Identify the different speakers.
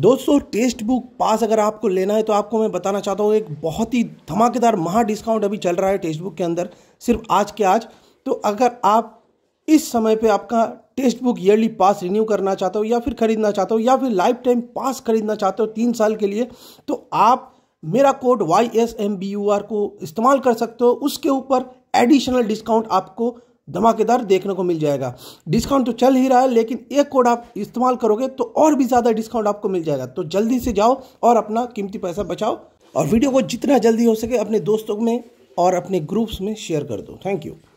Speaker 1: दोस्तों test book पास अगर आपको लेना है तो आपको मैं बताना चाहता हूँ एक बहुत ही धमाकेदार महा डिस्काउंट अभी चल रहा है टेस्ट बुक के अंदर सिर्फ आज के आज तो अगर आप इस समय पे आपका Testbook yearly pass renew करना चाहते हो या फिर खरीदना चाहते हो या फिर लाइफ टाइम पास खरीदना चाहते हो तीन साल के लिए तो आप मेरा code Y S M B U R को इस्तेमाल कर सकते हो उसके ऊपर एडिशनल डिस्काउंट आपको धमाकेदार देखने को मिल जाएगा डिस्काउंट तो चल ही रहा है लेकिन एक कोड आप इस्तेमाल करोगे तो और भी ज़्यादा डिस्काउंट आपको मिल जाएगा तो जल्दी से जाओ और अपना कीमती पैसा बचाओ और वीडियो को जितना जल्दी हो सके अपने दोस्तों में और अपने ग्रुप्स में शेयर कर दो थैंक यू